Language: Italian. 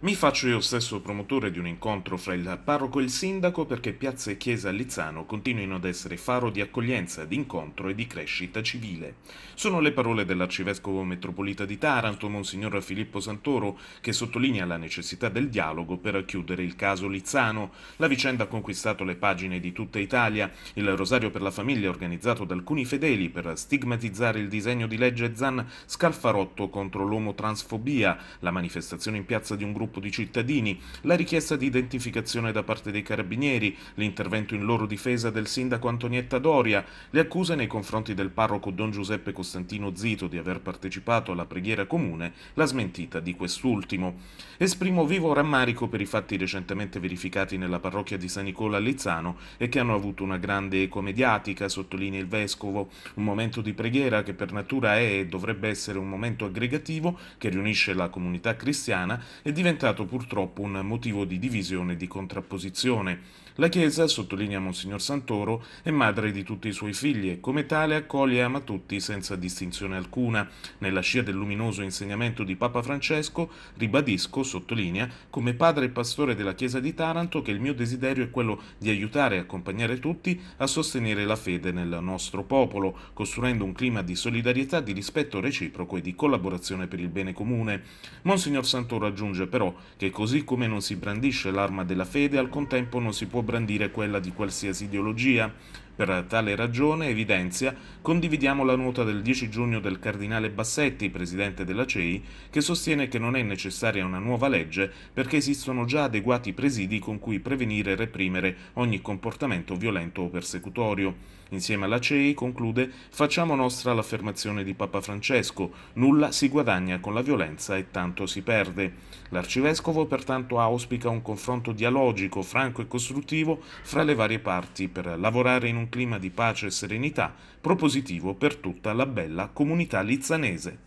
Mi faccio io stesso promotore di un incontro fra il parroco e il sindaco perché piazza e chiesa a Lizzano continuino ad essere faro di accoglienza, di incontro e di crescita civile. Sono le parole dell'arcivescovo metropolita di Taranto, Monsignor Filippo Santoro, che sottolinea la necessità del dialogo per chiudere il caso Lizzano. La vicenda ha conquistato le pagine di tutta Italia. Il Rosario per la famiglia organizzato da alcuni fedeli per stigmatizzare il disegno di legge Zan Scalfarotto contro l'omotransfobia, la manifestazione in piazza di un gruppo gruppo di cittadini, la richiesta di identificazione da parte dei carabinieri, l'intervento in loro difesa del sindaco Antonietta Doria, le accuse nei confronti del parroco Don Giuseppe Costantino Zito di aver partecipato alla preghiera comune, la smentita di quest'ultimo. Esprimo vivo rammarico per i fatti recentemente verificati nella parrocchia di San Nicola a Lizzano e che hanno avuto una grande eco mediatica, sottolinea il Vescovo, un momento di preghiera che per natura è e dovrebbe essere un momento aggregativo che riunisce la comunità cristiana e diventa diventato purtroppo un motivo di divisione e di contrapposizione. La Chiesa, sottolinea Monsignor Santoro, è madre di tutti i suoi figli e come tale accoglie e ama tutti senza distinzione alcuna. Nella scia del luminoso insegnamento di Papa Francesco, ribadisco, sottolinea, come padre e pastore della Chiesa di Taranto che il mio desiderio è quello di aiutare e accompagnare tutti a sostenere la fede nel nostro popolo, costruendo un clima di solidarietà, di rispetto reciproco e di collaborazione per il bene comune. Monsignor Santoro aggiunge però che così come non si brandisce l'arma della fede, al contempo non si può brandire quella di qualsiasi ideologia. Per tale ragione, evidenzia, condividiamo la nota del 10 giugno del cardinale Bassetti, presidente della CEI, che sostiene che non è necessaria una nuova legge perché esistono già adeguati presidi con cui prevenire e reprimere ogni comportamento violento o persecutorio. Insieme alla CEI, conclude, facciamo nostra l'affermazione di Papa Francesco, nulla si guadagna con la violenza e tanto si perde. L'arcivescovo L'arcivescovo pertanto auspica un confronto dialogico, franco e costruttivo fra le varie parti per lavorare in un clima di pace e serenità propositivo per tutta la bella comunità lizzanese.